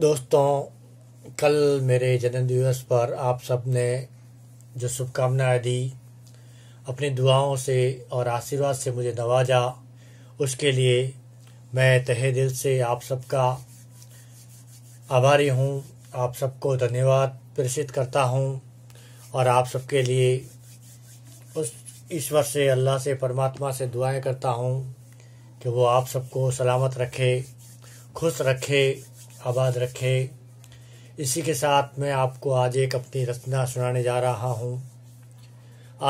दोस्तों कल मेरे जन्म दिवस पर आप सब ने जो शुभकामनाएं दी अपनी दुआओं से और आशीर्वाद से मुझे नवाजा उसके लिए मैं तहे दिल से आप सबका आभारी हूँ आप सबको धन्यवाद प्रेषित करता हूँ और आप सबके लिए उस ईश्वर से अल्लाह से परमात्मा से दुआएं करता हूँ कि वो आप सबको सलामत रखे खुश रखे आबाद रखे इसी के साथ मैं आपको आज एक अपनी रचना सुनाने जा रहा हूँ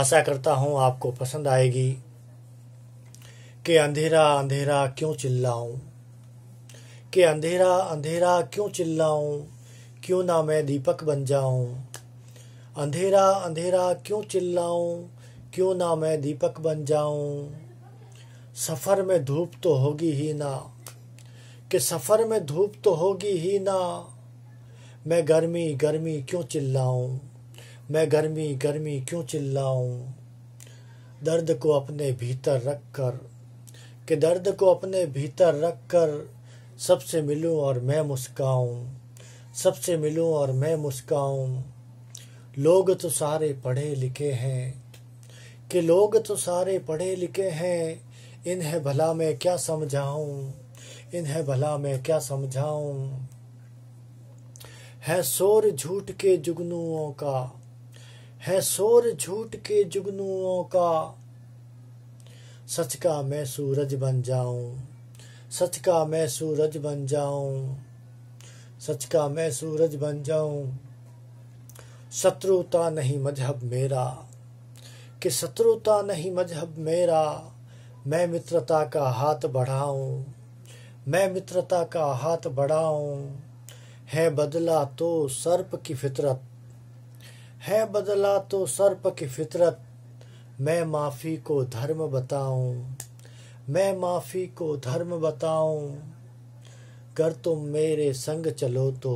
आशा करता हूँ आपको पसंद आएगी कि अंधेरा अंधेरा क्यों चिल्लाऊं कि अंधेरा अंधेरा क्यों चिल्लाऊं क्यों ना मैं दीपक बन जाऊं अंधेरा अंधेरा क्यों चिल्लाऊं क्यों ना मैं दीपक बन जाऊं सफ़र में धूप तो होगी ही ना कि सफ़र में धूप तो होगी ही ना मैं गर्मी गर्मी क्यों चिल्लाऊं मैं गर्मी गर्मी क्यों चिल्लाऊं दर्द को अपने भीतर रख कर कि दर्द को अपने भीतर रख कर सबसे मिलूं और मैं मुस्काऊं सबसे मिलूं और मैं मुस्काऊं लोग तो सारे पढ़े लिखे हैं कि लोग तो सारे पढ़े लिखे हैं इन्हें भला मैं क्या समझाऊं इन्हें भला मैं क्या समझाऊं है शोर झूठ के जुगनुओं का है शोर झूठ के जुगनुओं का सच का मैं सूरज बन जाऊं सच का मैं सूरज बन जाऊं सच का मैं सूरज बन जाऊं शत्रुता नहीं मजहब मेरा कि शत्रुता नहीं मजहब मेरा मैं मित्रता का हाथ बढ़ाऊं मैं मित्रता का हाथ बढ़ाऊं है बदला तो सर्प की फितरत है बदला तो सर्प की फितरत मैं माफ़ी को धर्म बताऊं मैं माफ़ी को धर्म बताऊं गर तुम मेरे संग चलो तो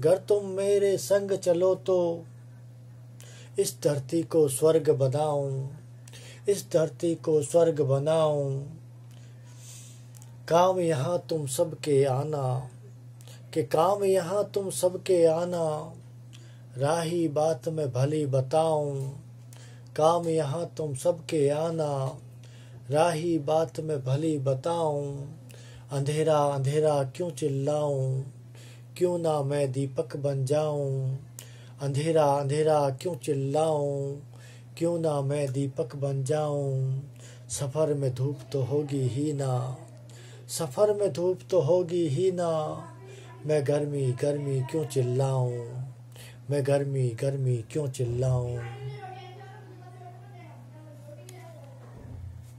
गर तुम मेरे संग चलो तो इस धरती को स्वर्ग बनाऊं इस धरती को स्वर्ग बनाऊं काम यहाँ तुम सब के आना के काम यहाँ तुम सब के आना राही बात में भली बताऊं काम यहाँ तुम सब के आना राही बात में भली बताऊं अंधेरा अंधेरा क्यों चिल्लाऊं क्यों ना मैं दीपक बन जाऊं अंधेरा अंधेरा क्यों चिल्लाऊं क्यों ना मैं दीपक बन जाऊं सफ़र में धूप तो होगी ही ना सफ़र में धूप तो होगी ही ना मैं गर्मी गर्मी क्यों चिल्लाऊं मैं गर्मी गर्मी क्यों चिल्लाऊं